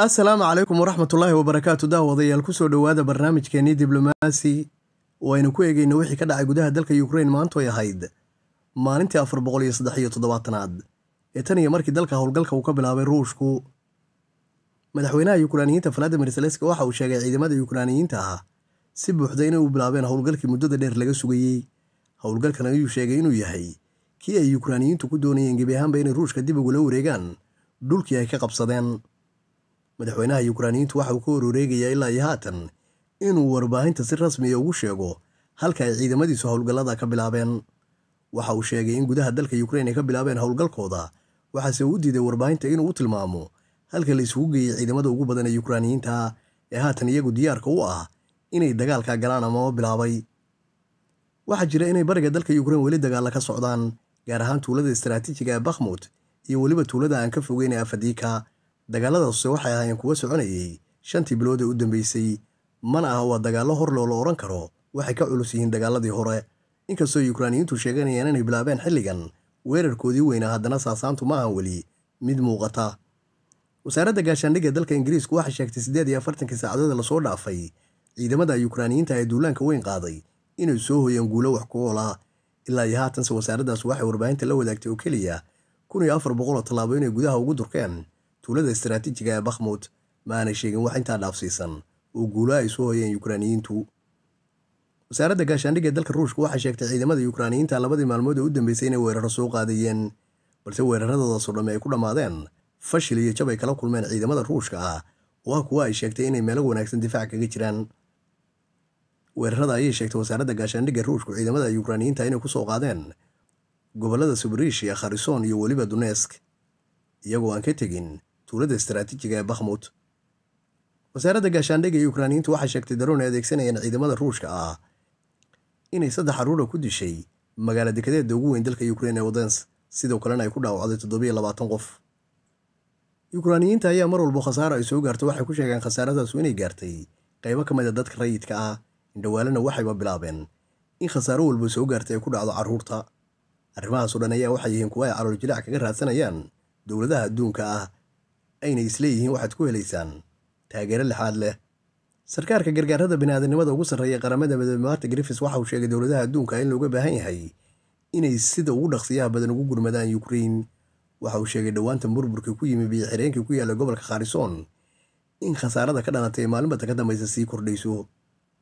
assalaamu calaykum waraxmatullaahi wabarakaatu daawadayaal kusoo dhowaada barnaamijkeenii diblomaasi oo aynu ku eegeyno wixii ka dhacay gudaha dalka ukrain maantoy ahayd maalintii afar boqol iyo saddex iyo toddobaatanaad ee tan iyo markii dalka howlgalka uu ka bilaabay ruushku madaxweynaha yukraaniyiinta valadimir zelenski waxa uu sheegay ciidamada yukraaniyiinta ah si buuxda inay u bilaabeen howlgalkii muddada dheer laga sugayey howlgalkan ayuu sheegay inuu yahay kii ay yukraaniyiintu ku doonayeen gebi ahaanba inay ruushka dib ugula wareegaan dhulkii ay ka qabsadeen madaxweynaha yukraniyiintu waxa uu ka wareereegayaa ilaa iyo haatan inuu warbaahinta si rasmiya ah ugu sheego halka ay ciidamadiisu howlgallada ka bilaabeen waxa uu sheegay in gudaha dalka yukrain ay ka bilaabeen howlgalkooda waxaase uu diiday warbaahinta inuu u tilmaamo halka la isugu geeyey ciidamada ugu badan ee yukraaniyiinta ee haatan iyagu diyaarka u ah inay dagaalka galaan amama bilaabay waxaa jira inay bariga dalka yukrain weli dagaalla ka socdaan gaar ahaan tuulada istaraatiijiga ee bakhmut iyo weliba tuulada aan ka fogeyn ee afadiika dagaaladaasi waxay ahaayeen kuwa soconayay shantii bilood ee u dambeysay mana aha waa dagaallo hor loola odhan karo waxay ka culus yihiin dagaaladii hore inkastoo yukraaniyiintu sheeganayaan inay bilaabeen xilligan weerarkoodii weynaa haddana saasaantu ma ahan weli mid muuqata wasaaradda gaashaandhigga dalka ingiriisku waxay sheegtay siddeed iyo afartankii saacadood lasoo dhaafay ciidamada yukraaniyiinta ee duulaanka weyn qaaday inay soo hoyeen guulo wax ku oola ah. ilaa iyo haatanse wasaaraddaas waxay warbaahinta la wadaagtay oo keliya kun iyo afar boqoloo tallaabo inay gudaha ugu durkeen tuulada istaraatiijiga ee bakhmut ma aanay sheegin wax intaa dhaafsiisan oo guulaha ay soo hoyeen yukraaniyiintu wasaaradda gaashaandhigga ee dalka ruushka waxaa sheegtay ciidamada yukraaniyiinta labadii maalmood ee u dambeysay inay weeraro soo qaadayeen balse weeraradooda sudhame ay ku dhammaadeen fashil iyo jab ay kala kulmeen ciidamada ruushka ah oo kuwa ay sheegtay inay meelo wanaagsan difaac kaga jiraan weerarada ayay sheegtay wasaaradda gaashaandhigga ruushku ciidamada yukraaniyiinta inay ku soo qaadeen gobollada subriishia kharison iyo weliba dunesk iyagoo aan ka tegin tuulada istaraatiijiga ee bakhmut wasaaradda gaashaandhega iyo ukrainiyiintu waxay sheegtay daroon ay adeegsanayeen ciidamada ruushka ah inay saddex caruura ku dishay magaalo dekadeedda ugu weyn dalka ukrein ee odens sidoo kalena ay ku dhaawacday toddobiyo labaatan qof yukrainiyiinta ayaa mar walba khasaaro ay soo gaartay waxay ku sheegeen khasaaradaasu inay gaartay qaybo ka mid a dadka rayidka ah indhawaalana waxayba bilaabeen in khasaaro walba soo gaartay ay ku dhacdo carruurta arrimahaasoo dhan ayaa waxay yihiin kuwa ay calool jilaac kaga raadsanayaan dowladaha adduunka ah ayna isleeyihiin waxaad ku helaysaan taageero lexaad leh sarkaarka gargaarada biniaadanimada ugu sarreeya qaramada midoobe marta griffis waxa uu sheegay dowladaha adduunka in looga baahan yahay inay sida ugu dhaqsiyaha badan ugu gurmadaan ukrein waxa uu sheegay dhowaanta burburkii ku yimi biyoxireenkii ku yaalla gobolka kharison in khasaarada ka dhalatay maalmata ka dambaysa sii kordhayso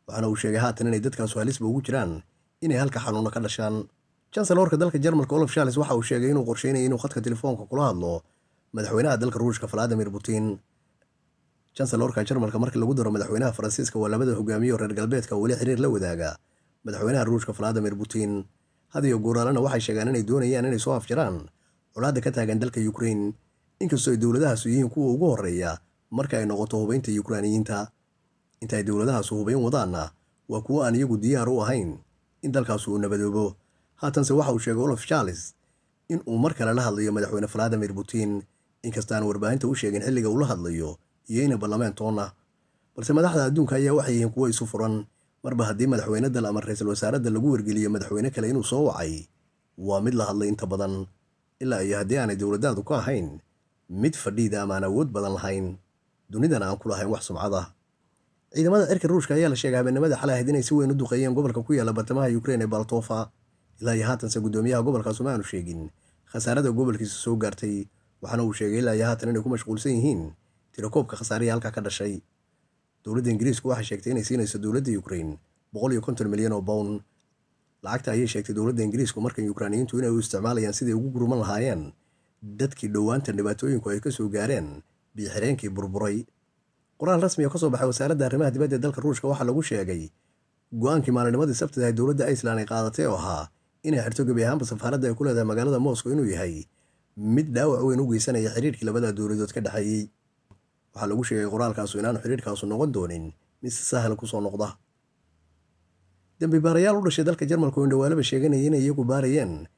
waxaana uu sheegay haatan inay dadkaasu halisba ugu jiraan inay halka xanuuno ka dhashaan jansalorka dalka jarmalka olof shaales waxa uu sheegay inuu qorsheynaya inuu khadka telefoonka kula hadlo madaxweynaha dalka ruushka valadimir putin chancelorka jarmalka markii lagu daro madaxweynaha faransiiska waa labada hogaamiyo reer galbeedka oo weli xiriir la wadaaga madaxweynaha ruushka valadimir putin hadiyo guuraalana waxay sheegaan inay doonayaan inay soo afjaraan colaadda ka taagan dalka yukrain inkastoo ay dowladahaasu yihiin kuwa ugu horreeya marka ay noqoto hubaynta yukraaniyiinta inta ay dowladahaasu hubayn wadaanna waa kuwo aan iyagu diyaar u ahayn in dalkaasu uu nabadoobo haatanse waxa uu sheegay olof charles in uu mar kale la hadlayo madaxweyne valadimir putin inkasta aan warbaahinta u sheegin xilliga ula hadlayo iyo inay iyoina toona ah. balse madaxda adduunka ayaa waxay yihiin kuwo isu furan marba haddii madaxweyne dal ama ra-iisul wasaaradda lagu wargeliyo madaxweyne kale inuu soo wacay waa mid la hadlay inta badan ilaa iyo haddii aanay dowladdaadu ka ahayn mid fadhiida ama aan awood badan lahayn dunidana aan ku lahayn wax sumcad ah ciidamada cirka ruushka ayaa la sheegay habeenimada xalay ahayd inay si weyn u duqeeyeen gobolka ku yaala bartamaha yukrain ee baltofa ilaa iyo haatanse guddoomiyaha gobolkaas uma aanu sheegin khasaarada gobolkiisa soo gaartay waxaana uu sheegay ilaa iyo haatan inay ku mashquulsan yihiin tirakoobka khasaariya halkaa ka dhashay dowladda ingiriisku waxay sheegtay inay siinayso dowladda ukrain boqol iyo konton milyan oo bown lacagta ayay sheegtay dowladda ingiriisku markan yukraaniyiintu inay u isticmaalayaan siday ugu gurman lahaayeen dadkii dhowaanta dhibaatooyinku ay ka soo gaareen biixireenkii burburay qoraal rasmiga oo ka soo baxay wasaaradda arrimaha dibadda ee dalka ruushka waxaa lagu sheegay go-aankii maalinimadii sabtida ay dowladda iceland ay qaadatay oo ahaa inay xirto gebi ahaanba safaaradda ay ku leedahay magaalada moscow inuu yahay mid dhaawac weyn u geysanaya xiriirkii labadaa dowladood ka dhexeeyey waxaa lagu sheegay qoraalkaasu inaanu xiriirkaasu noqon doonin mid si sahal kusoo noqda baarayaal u dhashay dalka jarmalku indhawaalaba sheeganaya inay iyagu baarayeen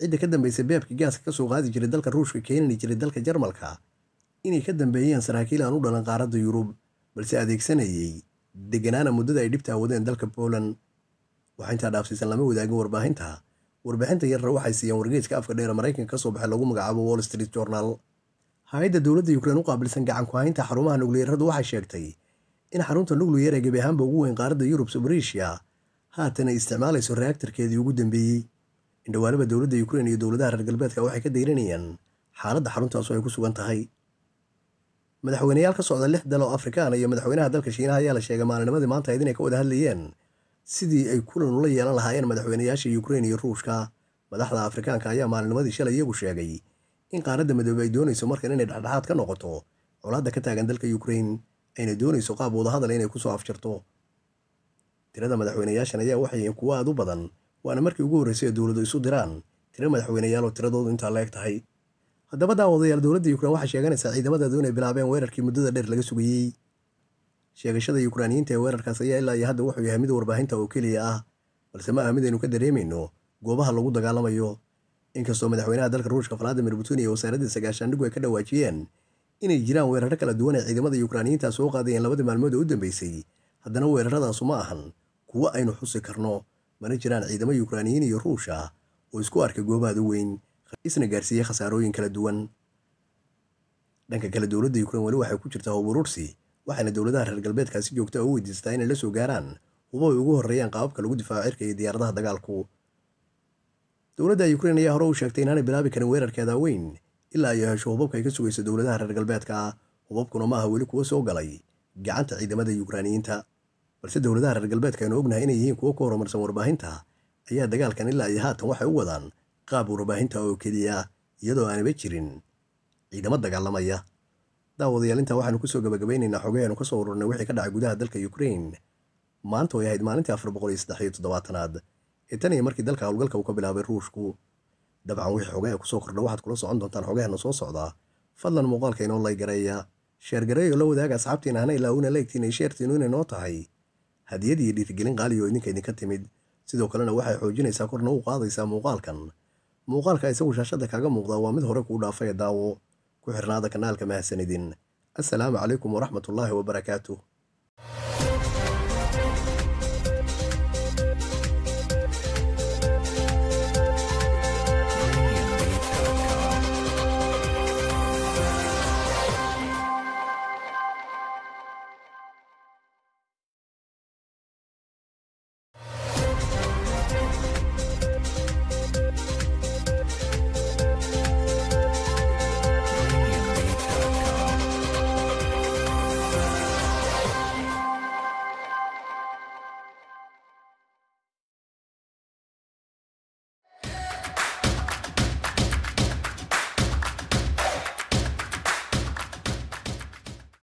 cidda ka dambaysay beebkii gaaska ka soo qaadi jiray dalka ruushka keenani jiray dalka jarmalka inay ka dambeeyeen saraakiil aan u dhalan qaaradda yurub balse adeegsanayay deganaana muddada ay dhibtaa wadeen dalka poland waxaa intaa dhaafsiisan lama wadaagin warbaahinta warbixinta yarna waxay siiyeen wargeejka afka dheer maraykanka kasoo baxay lagu magacaabo wall street journal hay-adda dowladda yukrain u qaabilsan gacan ku haynta xarumaha nukliyaradu waxay sheegtay in xarunta nukliyar ee gebi ahaanba ugu weyn qaaradda yurub sabrishiya haatan ay isticmaalayso reaktarkeedii ugu dambeeyey indhawaanaba dowladda yukrain iyo dowladaha reer galbeedka waxay ka dayranayaan xaaladda xaruntaasu ay ku sugan tahay madaxweyneyaal ka socda lix dal oo afrikaan ah iyo madaxweynaha dalka shiinaha ayaa la sheegay maalinimadii maanta idinay ka wada hadlayeen sidii ay kulan ula yeelan lahaayeen madaxweynayaasha yukrain iyo ruushka madaxda afrikaanka ayaa maalinimadii shalay iyagu sheegay in qaaradda midoobe ay doonayso markan inay dhexdhexaad ka noqoto colaadda ka taagan dalka yukrain ayna doonayso qaab wadahadal inay kusoo afjarto tirada madaxweyneyaashan ayaa waxay kuwo aad u badan waana markii ugu horreysay ee dowladu isu diraan tiro madaxweyneyaal oo tiradoodu intaa la eg tahay haddaba daawadayaal dowladda yukrain waxay sheeganaysaa ciidamadeedu inay bilaabeen weerarkii muddada dheer laga sugayey sheegashada yukraaniyiinta ee weerarkaas ayaa ilaa iyo hadda wuxuu yahay mid warbaahinta oo keliya ah balse ma aha mid aynu ka dareemayno goobaha lagu dagaalamayo inkastoo madaxweynaha dalka ruushka valadimir putin iyo wasaaraddiisa gaashaandhigu ay ka dhawaajiyeen inay jiraan weeraro kala duwan ee ciidamada yukraaniyiinta soo qaadayeen labadii maalmood ee u dambeysay haddana weerarradaasu ma ahan kuwo aynu xusi karno mana jiraan ciidamo yukraaniyiin iyo ruush ah oo isku arkay goobahaada weyn isna gaarsiiyey khasaarooyin kala duwan dhanka kale dowladda yukrain weli waxay ku jirtaa huburuursi waxayna dowladaha reer galbeedkaa si joogta ah u weydiistaa inay la soo gaaraan hubo ay ugu horreeyaan qaababka lagu difaaco cirka iyo diyaaradaha dagaalku dowladda ukrein ayaa hore u sheegtay inaanay bilaabi karin weerarkeeda weyn ilaa ay hesho hubabka ay ka sugayso dowladaha reer galbeedka hubabkuna ma aha weli kuwo soo galay gacanta ciidamada yukraaniyiinta balse dowladaha reer galbeedka aynu ognahay inay yihiin kuwo ka horumarsan warbaahinta ayaa dagaalkan ilaa iyo haatan waxay u wadaan qaab warbaahinta oo keliya iyadoo aanaba jirin ciidamo dagaalamaya daawadayaal intaa waxaanu kusoo gabagabaynaynaa xogay aanu kasoo ururnay wixii ka dhacay gudaha dalka ukrain maanta ay ahayd maalintii afar boqol iyo saddex iyo toddobaatanaad ee tan iyo markii dalka howlgalka uu ka bilaabay ruushku dabcan wixii xogaha kusoo kordha waxaad kula socon doontaan xogahaena soo socdaa fadlan muuqaalka inoo laygareeya sheergareeyoo la wadaaga asxaabtiina hana ilaawuna leegtiin ay sheertiinu inay noo tahay hadiyad iyo dhiirigelin qaali oo idinka idinka timid sidoo kalena waxay xoojinaysaa korna u qaadaysaa muuqaalkan muuqaalka isagu shaashadda kaaga muuqdaa waa mid hore kuu dhaafaya daawo ku xirnaada kanaalka mahadsanidin asalaamu calaykum waraxmatullaahi wabarakaatuh